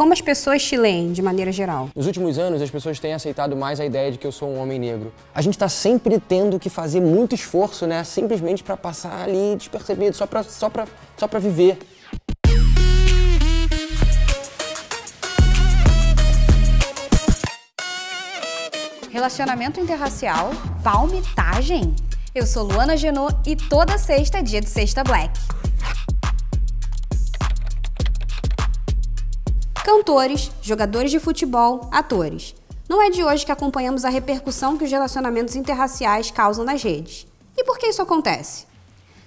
Como as pessoas te leem, de maneira geral? Nos últimos anos, as pessoas têm aceitado mais a ideia de que eu sou um homem negro. A gente está sempre tendo que fazer muito esforço, né? Simplesmente para passar ali despercebido, só para só só viver. Relacionamento interracial, palmitagem. Eu sou Luana Genô e toda sexta é dia de Sexta Black. Cantores, jogadores de futebol, atores. Não é de hoje que acompanhamos a repercussão que os relacionamentos interraciais causam nas redes. E por que isso acontece?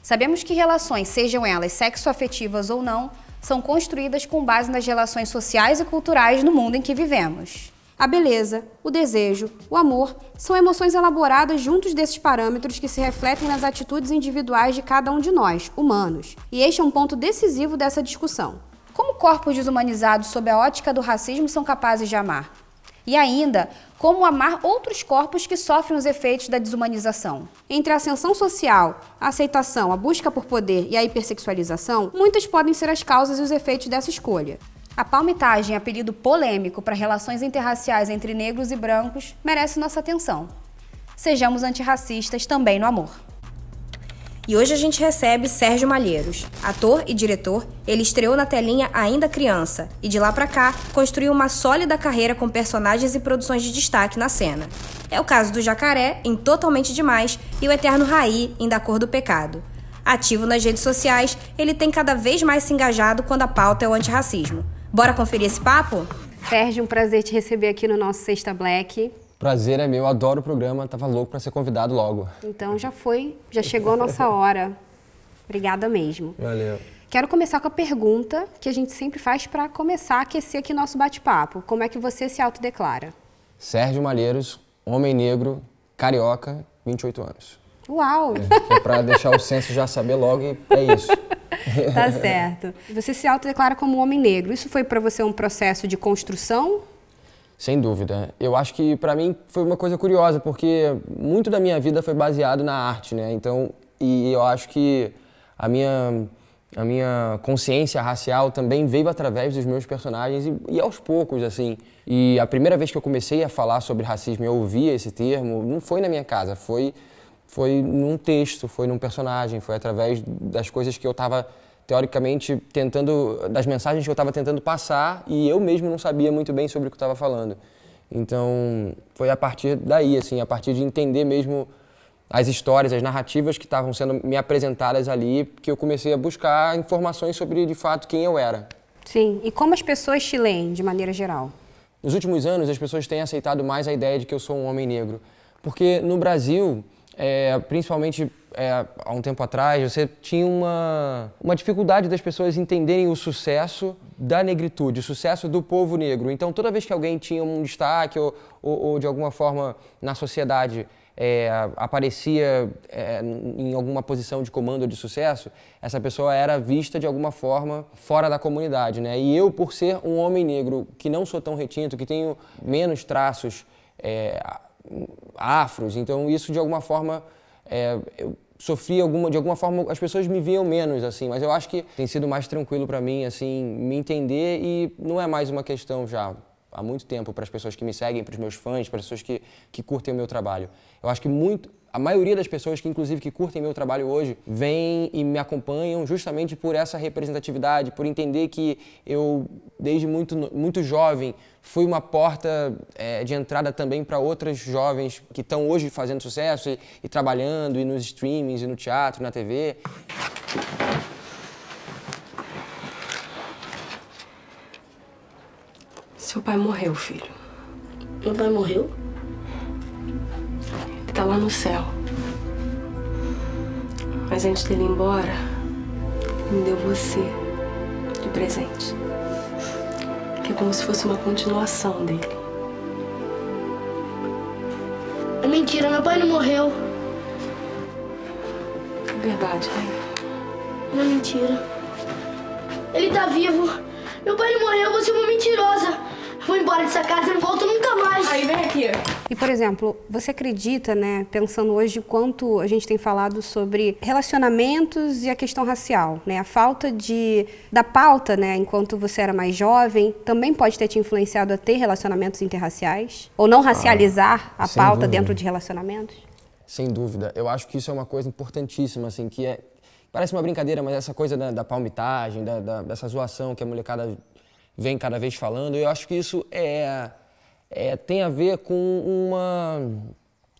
Sabemos que relações, sejam elas sexoafetivas ou não, são construídas com base nas relações sociais e culturais no mundo em que vivemos. A beleza, o desejo, o amor são emoções elaboradas juntos desses parâmetros que se refletem nas atitudes individuais de cada um de nós, humanos. E este é um ponto decisivo dessa discussão. Como corpos desumanizados sob a ótica do racismo são capazes de amar? E ainda, como amar outros corpos que sofrem os efeitos da desumanização. Entre a ascensão social, a aceitação, a busca por poder e a hipersexualização, muitas podem ser as causas e os efeitos dessa escolha. A palmitagem, apelido polêmico para relações interraciais entre negros e brancos, merece nossa atenção. Sejamos antirracistas também no amor. E hoje a gente recebe Sérgio Malheiros. Ator e diretor, ele estreou na telinha ainda criança e de lá para cá construiu uma sólida carreira com personagens e produções de destaque na cena. É o caso do Jacaré em Totalmente Demais e o Eterno Raí em Da Cor do Pecado. Ativo nas redes sociais, ele tem cada vez mais se engajado quando a pauta é o antirracismo. Bora conferir esse papo? Sérgio, um prazer te receber aqui no nosso Sexta Black. Prazer é meu, adoro o programa, tava louco para ser convidado logo. Então já foi, já chegou a nossa hora. Obrigada mesmo. Valeu. Quero começar com a pergunta que a gente sempre faz para começar a aquecer aqui nosso bate-papo. Como é que você se autodeclara? Sérgio Malheiros, homem negro, carioca, 28 anos. Uau! É, é para deixar o censo já saber logo e é isso. tá certo. Você se autodeclara como homem negro. Isso foi para você um processo de construção sem dúvida. Eu acho que para mim foi uma coisa curiosa, porque muito da minha vida foi baseado na arte, né? Então, e eu acho que a minha a minha consciência racial também veio através dos meus personagens e, e, aos poucos, assim. E a primeira vez que eu comecei a falar sobre racismo, eu ouvia esse termo, não foi na minha casa, foi, foi num texto, foi num personagem, foi através das coisas que eu estava teoricamente, tentando, das mensagens que eu estava tentando passar e eu mesmo não sabia muito bem sobre o que eu estava falando. Então, foi a partir daí, assim, a partir de entender mesmo as histórias, as narrativas que estavam sendo me apresentadas ali, que eu comecei a buscar informações sobre, de fato, quem eu era. Sim. E como as pessoas te leem, de maneira geral? Nos últimos anos, as pessoas têm aceitado mais a ideia de que eu sou um homem negro. Porque no Brasil, é, principalmente é, há um tempo atrás, você tinha uma, uma dificuldade das pessoas entenderem o sucesso da negritude, o sucesso do povo negro. Então, toda vez que alguém tinha um destaque ou, ou, ou de alguma forma na sociedade é, aparecia é, em alguma posição de comando ou de sucesso, essa pessoa era vista de alguma forma fora da comunidade. Né? E eu, por ser um homem negro que não sou tão retinto, que tenho menos traços é, afros, então isso de alguma forma é, eu sofri alguma de alguma forma as pessoas me viam menos assim, mas eu acho que tem sido mais tranquilo para mim assim me entender e não é mais uma questão já há muito tempo para as pessoas que me seguem, para os meus fãs, para as pessoas que, que curtem o meu trabalho. Eu acho que muito a maioria das pessoas que, inclusive, que curtem meu trabalho hoje, vêm e me acompanham justamente por essa representatividade, por entender que eu, desde muito, muito jovem, fui uma porta é, de entrada também para outras jovens que estão hoje fazendo sucesso e, e trabalhando, e nos streamings, e no teatro, e na TV. Seu pai morreu, filho. Meu pai morreu? que tá lá no céu. Mas antes dele ir embora, ele me deu você de presente. Que é como se fosse uma continuação dele. É mentira, meu pai não morreu. É verdade, Rainha. Né? Não é mentira. Ele tá vivo. Meu pai não morreu, você é uma mentirosa vou embora dessa casa e não volto nunca mais. Aí vem aqui. E, por exemplo, você acredita, né, pensando hoje quanto a gente tem falado sobre relacionamentos e a questão racial, né? A falta de da pauta, né, enquanto você era mais jovem, também pode ter te influenciado a ter relacionamentos interraciais ou não racializar ah, a pauta dúvida. dentro de relacionamentos? Sem dúvida. Eu acho que isso é uma coisa importantíssima, assim, que é parece uma brincadeira, mas essa coisa da, da palmitagem, da, da, dessa zoação que a molecada vem cada vez falando. Eu acho que isso é, é, tem a ver com uma,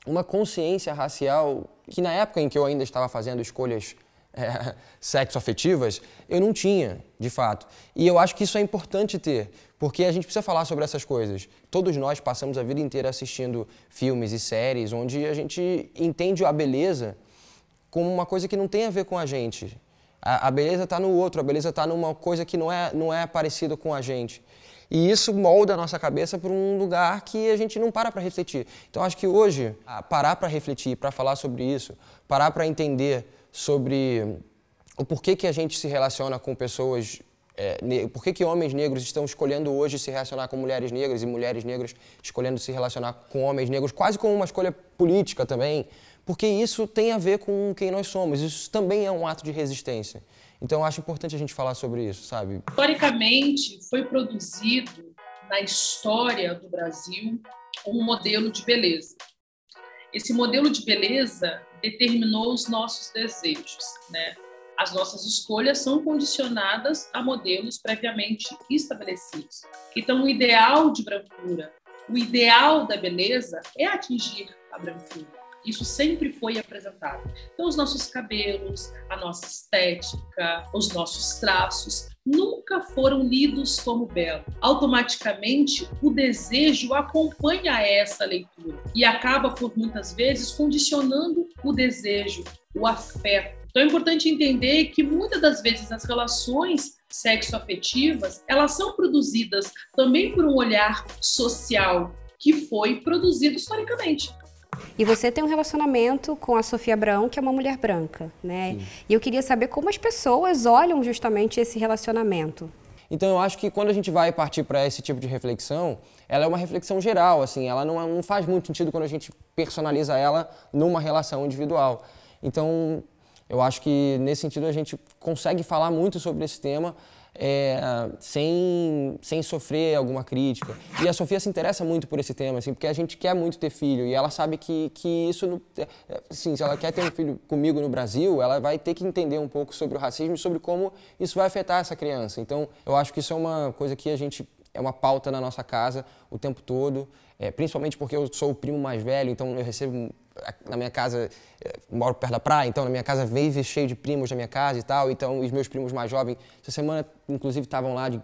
uma consciência racial que na época em que eu ainda estava fazendo escolhas é, sexo-afetivas, eu não tinha, de fato. E eu acho que isso é importante ter, porque a gente precisa falar sobre essas coisas. Todos nós passamos a vida inteira assistindo filmes e séries onde a gente entende a beleza como uma coisa que não tem a ver com a gente. A, a beleza está no outro, a beleza está numa coisa que não é, não é parecida com a gente. E isso molda a nossa cabeça para um lugar que a gente não para para refletir. Então acho que hoje, ah, parar para refletir, para falar sobre isso, parar para entender sobre o porquê que a gente se relaciona com pessoas é, por que, que homens negros estão escolhendo hoje se relacionar com mulheres negras e mulheres negras escolhendo se relacionar com homens negros, quase como uma escolha política também, porque isso tem a ver com quem nós somos. Isso também é um ato de resistência. Então, eu acho importante a gente falar sobre isso, sabe? Historicamente, foi produzido na história do Brasil um modelo de beleza. Esse modelo de beleza determinou os nossos desejos, né? As nossas escolhas são condicionadas a modelos previamente estabelecidos. Então, o ideal de brancura, o ideal da beleza é atingir a brancura. Isso sempre foi apresentado. Então, os nossos cabelos, a nossa estética, os nossos traços nunca foram lidos como belo. Automaticamente, o desejo acompanha essa leitura e acaba, por muitas vezes, condicionando o desejo, o afeto. Então é importante entender que muitas das vezes as relações sexoafetivas, elas são produzidas também por um olhar social que foi produzido historicamente. E você tem um relacionamento com a Sofia Abraão, que é uma mulher branca, né? Sim. E eu queria saber como as pessoas olham justamente esse relacionamento. Então eu acho que quando a gente vai partir para esse tipo de reflexão, ela é uma reflexão geral, assim, ela não, é, não faz muito sentido quando a gente personaliza ela numa relação individual. Então eu acho que nesse sentido a gente consegue falar muito sobre esse tema é, sem, sem sofrer alguma crítica. E a Sofia se interessa muito por esse tema, assim, porque a gente quer muito ter filho e ela sabe que, que isso, não, é, é, assim, se ela quer ter um filho comigo no Brasil, ela vai ter que entender um pouco sobre o racismo e sobre como isso vai afetar essa criança. Então, eu acho que isso é uma coisa que a gente é uma pauta na nossa casa o tempo todo, é, principalmente porque eu sou o primo mais velho, então eu recebo na minha casa, é, moro perto da praia, então na minha casa vive cheio de primos da minha casa e tal, então os meus primos mais jovens, essa semana inclusive estavam lá de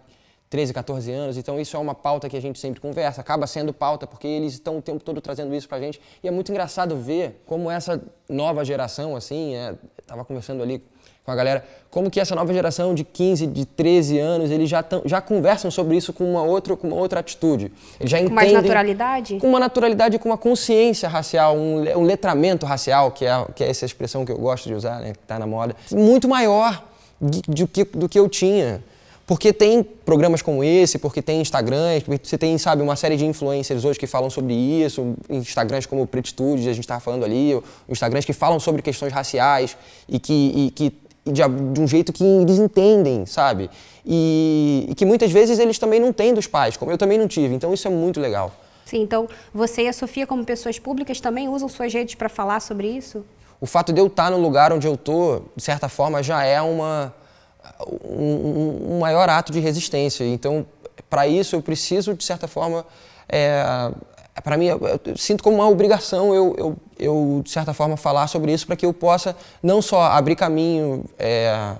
13, 14 anos, então isso é uma pauta que a gente sempre conversa, acaba sendo pauta porque eles estão o tempo todo trazendo isso pra gente e é muito engraçado ver como essa nova geração, assim, é, tava conversando ali com a galera, como que essa nova geração de 15, de 13 anos, eles já, tão, já conversam sobre isso com uma outra, com uma outra atitude. Eles já com entendem, mais naturalidade? Com uma naturalidade, com uma consciência racial, um, um letramento racial, que é, que é essa expressão que eu gosto de usar, né, que está na moda, muito maior do que, do que eu tinha. Porque tem programas como esse, porque tem Instagrams, você tem, sabe, uma série de influencers hoje que falam sobre isso, Instagrams como Pretitude, a gente estava falando ali, Instagrams que falam sobre questões raciais e que, e que de, de um jeito que eles entendem, sabe? E, e que muitas vezes eles também não têm dos pais, como eu também não tive. Então isso é muito legal. Sim, então você e a Sofia, como pessoas públicas, também usam suas redes para falar sobre isso? O fato de eu estar tá no lugar onde eu estou, de certa forma, já é uma, um, um maior ato de resistência. Então, para isso, eu preciso, de certa forma, é, para mim, eu, eu, eu, sinto como uma obrigação eu, eu, eu, de certa forma, falar sobre isso para que eu possa não só abrir caminho é,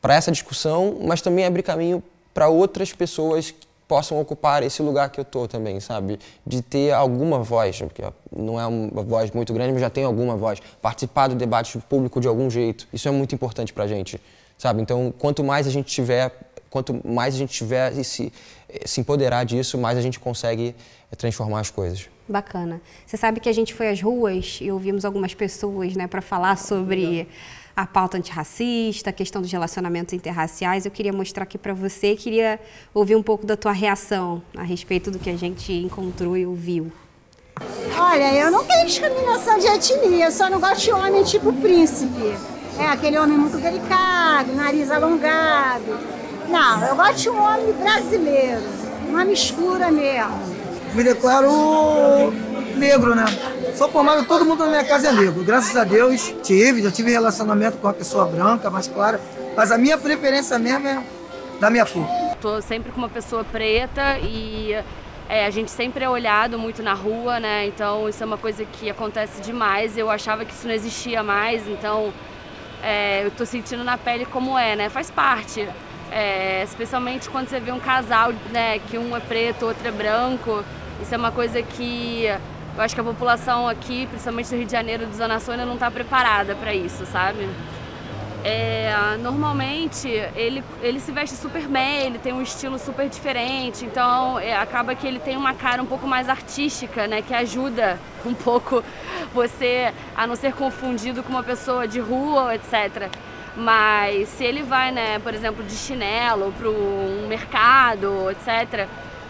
para essa discussão, mas também abrir caminho para outras pessoas que possam ocupar esse lugar que eu estou também, sabe? De ter alguma voz, porque não é uma voz muito grande, mas já tem alguma voz. Participar do debate público de algum jeito, isso é muito importante para a gente, sabe? Então, quanto mais a gente tiver quanto mais a gente tiver e se, se empoderar disso, mais a gente consegue transformar as coisas. Bacana. Você sabe que a gente foi às ruas e ouvimos algumas pessoas né, para falar sobre a pauta antirracista, a questão dos relacionamentos interraciais. Eu queria mostrar aqui para você, queria ouvir um pouco da tua reação a respeito do que a gente encontrou e ouviu. Olha, eu não quero discriminação de etnia, eu só não gosto de homem tipo príncipe. É aquele homem muito delicado, nariz alongado, não, eu gosto de um homem brasileiro, uma mistura mesmo. Me declaro negro, né? Sou formado, todo mundo na minha casa é negro. Graças a Deus tive, já tive relacionamento com uma pessoa branca, mais clara. Mas a minha preferência mesmo é da minha cor. Tô sempre com uma pessoa preta e é, a gente sempre é olhado muito na rua, né? Então isso é uma coisa que acontece demais. Eu achava que isso não existia mais, então é, eu tô sentindo na pele como é, né? Faz parte. É, especialmente quando você vê um casal, né, que um é preto, outro é branco. Isso é uma coisa que eu acho que a população aqui, principalmente do Rio de Janeiro, do Zona Sônia, não está preparada para isso, sabe? É, normalmente ele, ele se veste super bem, ele tem um estilo super diferente, então é, acaba que ele tem uma cara um pouco mais artística, né? Que ajuda um pouco você a não ser confundido com uma pessoa de rua, etc. Mas se ele vai, né, por exemplo, de chinelo para um mercado, etc.,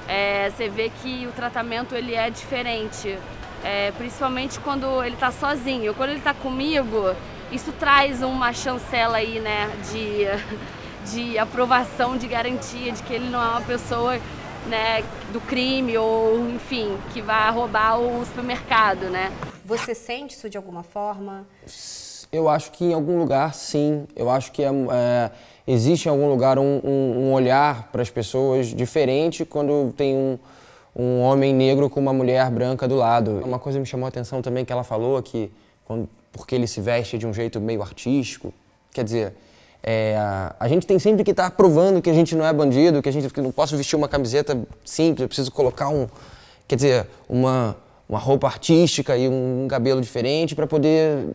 é, você vê que o tratamento ele é diferente. É, principalmente quando ele está sozinho. Quando ele está comigo, isso traz uma chancela aí, né, de, de aprovação, de garantia de que ele não é uma pessoa né, do crime ou, enfim, que vai roubar o supermercado, né. Você sente isso de alguma forma? Eu acho que em algum lugar, sim. Eu acho que é, é, existe em algum lugar um, um, um olhar para as pessoas diferente quando tem um, um homem negro com uma mulher branca do lado. Uma coisa me chamou a atenção também que ela falou que quando, porque ele se veste de um jeito meio artístico, quer dizer, é, a gente tem sempre que estar tá provando que a gente não é bandido, que a gente que não posso vestir uma camiseta simples, eu preciso colocar um, quer dizer, uma uma roupa artística e um cabelo diferente para poder,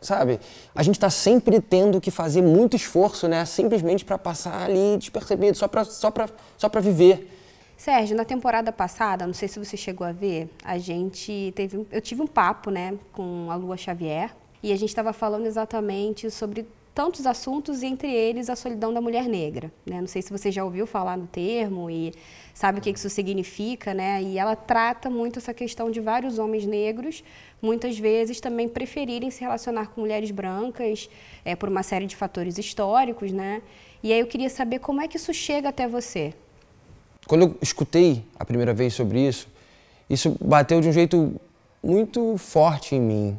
sabe? A gente está sempre tendo que fazer muito esforço, né? Simplesmente para passar ali despercebido, só para só para só para viver. Sérgio, na temporada passada, não sei se você chegou a ver, a gente teve, eu tive um papo, né, com a Lua Xavier e a gente estava falando exatamente sobre tantos assuntos, e entre eles a solidão da mulher negra. Né? Não sei se você já ouviu falar no termo e sabe o que isso significa, né? E ela trata muito essa questão de vários homens negros, muitas vezes também preferirem se relacionar com mulheres brancas, é, por uma série de fatores históricos, né? E aí eu queria saber como é que isso chega até você. Quando eu escutei a primeira vez sobre isso, isso bateu de um jeito muito forte em mim,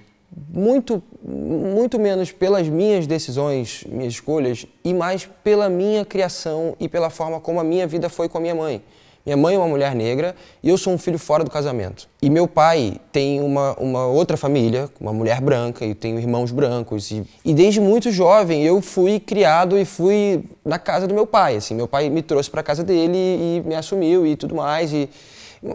muito, muito menos pelas minhas decisões, minhas escolhas, e mais pela minha criação e pela forma como a minha vida foi com a minha mãe. Minha mãe é uma mulher negra e eu sou um filho fora do casamento. E meu pai tem uma, uma outra família, uma mulher branca, e tenho irmãos brancos. E, e desde muito jovem eu fui criado e fui na casa do meu pai. Assim, meu pai me trouxe para a casa dele e me assumiu e tudo mais. E,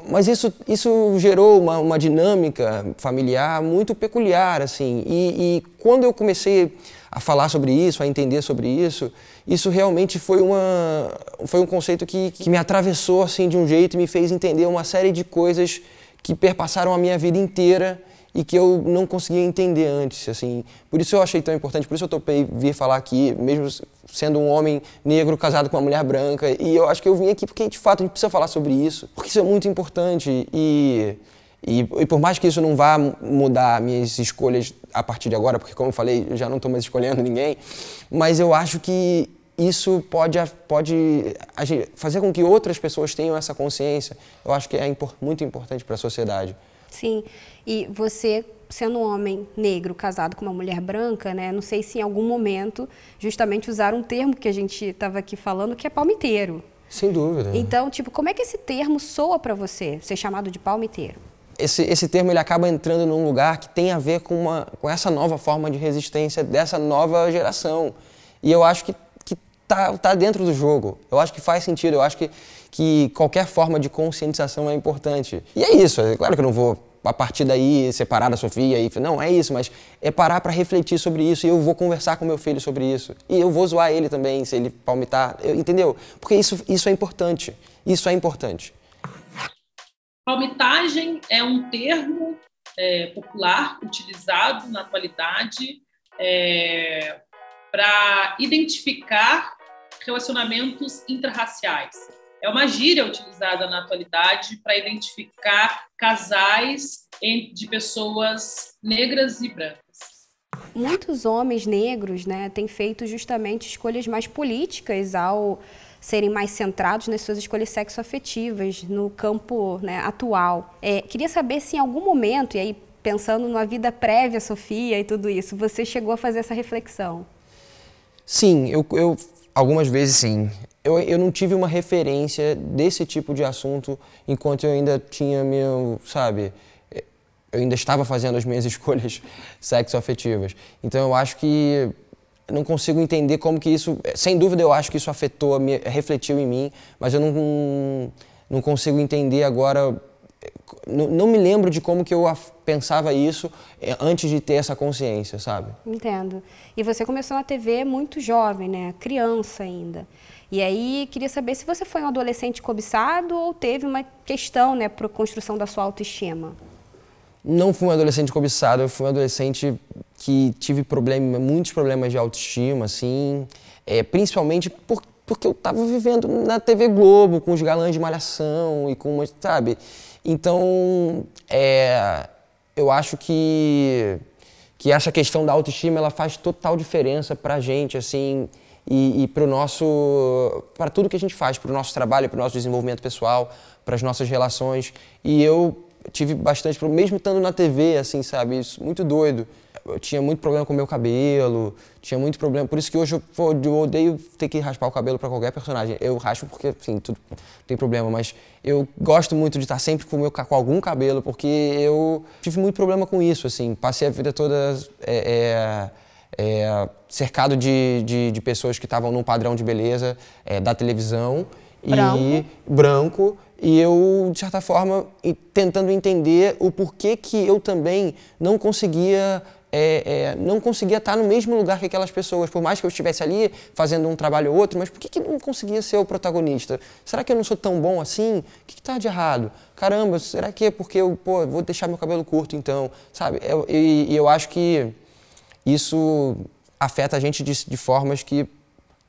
mas isso, isso gerou uma, uma dinâmica familiar muito peculiar, assim. E, e, quando eu comecei a falar sobre isso, a entender sobre isso, isso realmente foi, uma, foi um conceito que, que me atravessou, assim, de um jeito e me fez entender uma série de coisas que perpassaram a minha vida inteira e que eu não conseguia entender antes, assim. Por isso eu achei tão importante, por isso eu topei vir falar aqui, mesmo sendo um homem negro casado com uma mulher branca. E eu acho que eu vim aqui porque, de fato, a gente precisa falar sobre isso, porque isso é muito importante e... E, e, por mais que isso não vá mudar minhas escolhas a partir de agora, porque como eu falei, eu já não estou mais escolhendo ninguém, mas eu acho que isso pode, pode fazer com que outras pessoas tenham essa consciência. Eu acho que é muito importante para a sociedade. Sim. E você sendo um homem negro casado com uma mulher branca, né? Não sei se em algum momento justamente usaram um termo que a gente estava aqui falando que é palmiteiro. Sem dúvida. Então, tipo, como é que esse termo soa para você, ser chamado de palmiteiro? Esse, esse termo ele acaba entrando num lugar que tem a ver com, uma, com essa nova forma de resistência dessa nova geração. E eu acho que, que tá, tá dentro do jogo. Eu acho que faz sentido. Eu acho que que qualquer forma de conscientização é importante. E é isso, é claro que eu não vou a partir daí separar da Sofia e não é isso, mas é parar para refletir sobre isso e eu vou conversar com meu filho sobre isso e eu vou zoar ele também se ele palmitar, eu, entendeu? Porque isso isso é importante, isso é importante. Palmitagem é um termo é, popular utilizado na atualidade é, para identificar relacionamentos interraciais. É uma gíria utilizada na atualidade para identificar casais de pessoas negras e brancas. Muitos homens negros né, têm feito justamente escolhas mais políticas ao serem mais centrados nas suas escolhas sexoafetivas no campo né, atual. É, queria saber se em algum momento, e aí pensando na vida prévia, Sofia, e tudo isso, você chegou a fazer essa reflexão? Sim, eu, eu algumas vezes sim eu, eu não tive uma referência desse tipo de assunto enquanto eu ainda tinha meu, sabe, eu ainda estava fazendo as minhas escolhas sexoafetivas. Então eu acho que não consigo entender como que isso, sem dúvida eu acho que isso afetou, me, refletiu em mim, mas eu não, não consigo entender agora, não, não me lembro de como que eu pensava isso eh, antes de ter essa consciência, sabe? Entendo. E você começou na TV muito jovem, né? Criança ainda. E aí queria saber se você foi um adolescente cobiçado ou teve uma questão né, para a construção da sua autoestima. Não fui um adolescente cobiçado, eu fui um adolescente que tive problema, muitos problemas de autoestima, assim, é, principalmente por, porque eu estava vivendo na TV Globo, com os galãs de malhação e com uma, sabe? Então, é, eu acho que, que essa questão da autoestima, ela faz total diferença pra gente, assim, e, e para o nosso, para tudo que a gente faz, para o nosso trabalho, para o nosso desenvolvimento pessoal, para as nossas relações. E eu tive bastante problema, mesmo estando na TV, assim, sabe? Isso, muito doido. Eu tinha muito problema com o meu cabelo, tinha muito problema. Por isso que hoje eu, pô, eu odeio ter que raspar o cabelo para qualquer personagem. Eu raspo porque, enfim, assim, tudo tem problema, mas eu gosto muito de estar sempre com, meu, com algum cabelo, porque eu tive muito problema com isso, assim. Passei a vida toda. É, é é, cercado de, de, de, pessoas que estavam num padrão de beleza é, da televisão branco. e branco e eu de certa forma tentando entender o porquê que eu também não conseguia é, é, não conseguia estar no mesmo lugar que aquelas pessoas, por mais que eu estivesse ali fazendo um trabalho ou outro, mas por que, que não conseguia ser o protagonista? Será que eu não sou tão bom assim? O que está de errado? Caramba, será que é porque eu pô, vou deixar meu cabelo curto então? Sabe? Eu, e eu acho que isso afeta a gente de, de formas que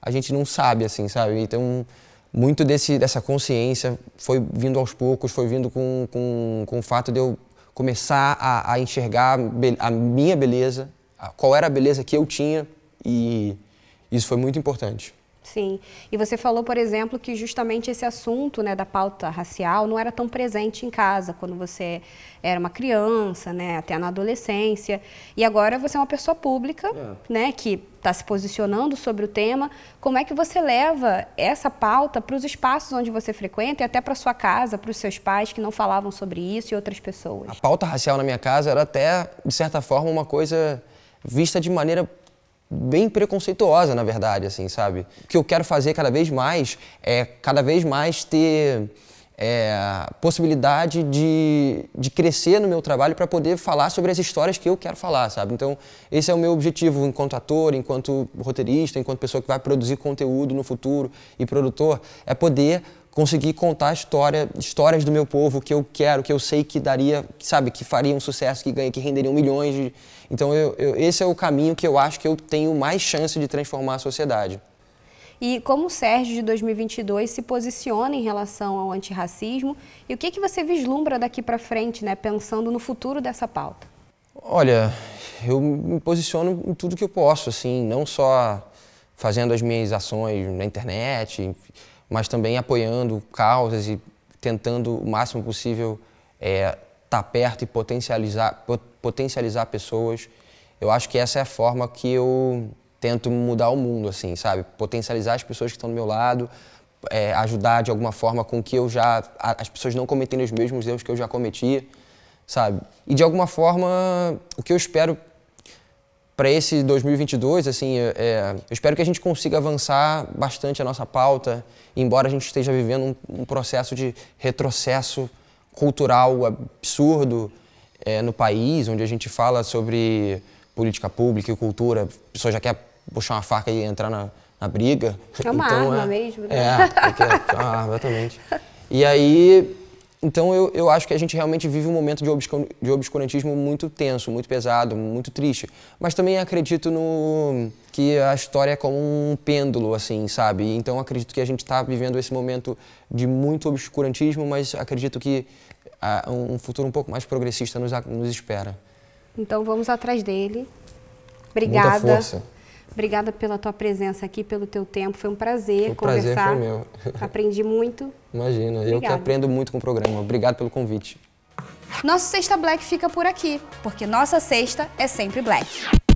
a gente não sabe, assim, sabe? Então, muito desse, dessa consciência foi vindo aos poucos, foi vindo com, com, com o fato de eu começar a, a enxergar a minha beleza, qual era a beleza que eu tinha, e isso foi muito importante. Sim. E você falou, por exemplo, que justamente esse assunto né, da pauta racial não era tão presente em casa quando você era uma criança, né, até na adolescência. E agora você é uma pessoa pública, é. né, que está se posicionando sobre o tema. Como é que você leva essa pauta para os espaços onde você frequenta e até para sua casa, para os seus pais que não falavam sobre isso e outras pessoas? A pauta racial na minha casa era até, de certa forma, uma coisa vista de maneira bem preconceituosa, na verdade, assim, sabe? O que eu quero fazer cada vez mais é cada vez mais ter é, possibilidade de, de crescer no meu trabalho para poder falar sobre as histórias que eu quero falar, sabe? Então, esse é o meu objetivo enquanto ator, enquanto roteirista, enquanto pessoa que vai produzir conteúdo no futuro e produtor, é poder conseguir contar história, histórias do meu povo que eu quero, que eu sei que daria, sabe, que faria um sucesso, que ganha, que renderiam milhões. De... Então, eu, eu, esse é o caminho que eu acho que eu tenho mais chance de transformar a sociedade. E como o Sérgio de 2022 se posiciona em relação ao antirracismo e o que, que você vislumbra daqui para frente, né, pensando no futuro dessa pauta? Olha, eu me posiciono em tudo que eu posso, assim, não só fazendo as minhas ações na internet, enfim mas também apoiando causas e tentando o máximo possível estar é, tá perto e potencializar, pot potencializar pessoas. Eu acho que essa é a forma que eu tento mudar o mundo, assim, sabe? Potencializar as pessoas que estão do meu lado, é, ajudar de alguma forma com que eu já as pessoas não cometendo os mesmos erros que eu já cometi, sabe? E de alguma forma o que eu espero para esse 2022, assim, é, é, eu espero que a gente consiga avançar bastante a nossa pauta, embora a gente esteja vivendo um, um processo de retrocesso cultural absurdo é, no país, onde a gente fala sobre política pública e cultura, a pessoa já quer puxar uma faca e entrar na, na briga. É uma então, arma é, mesmo. Né? É, é, é uma arma, exatamente. E aí então eu, eu acho que a gente realmente vive um momento de, obscur de obscurantismo muito tenso, muito pesado, muito triste. Mas também acredito no que a história é como um pêndulo, assim, sabe? Então acredito que a gente está vivendo esse momento de muito obscurantismo, mas acredito que uh, um futuro um pouco mais progressista nos, nos espera. Então vamos atrás dele. Obrigada. Muita força. Obrigada pela tua presença aqui, pelo teu tempo. Foi um prazer o conversar. Prazer foi meu. Aprendi muito. Imagina, Obrigada. eu que aprendo muito com o programa. Obrigado pelo convite. Nosso Sexta Black fica por aqui, porque nossa sexta é sempre black.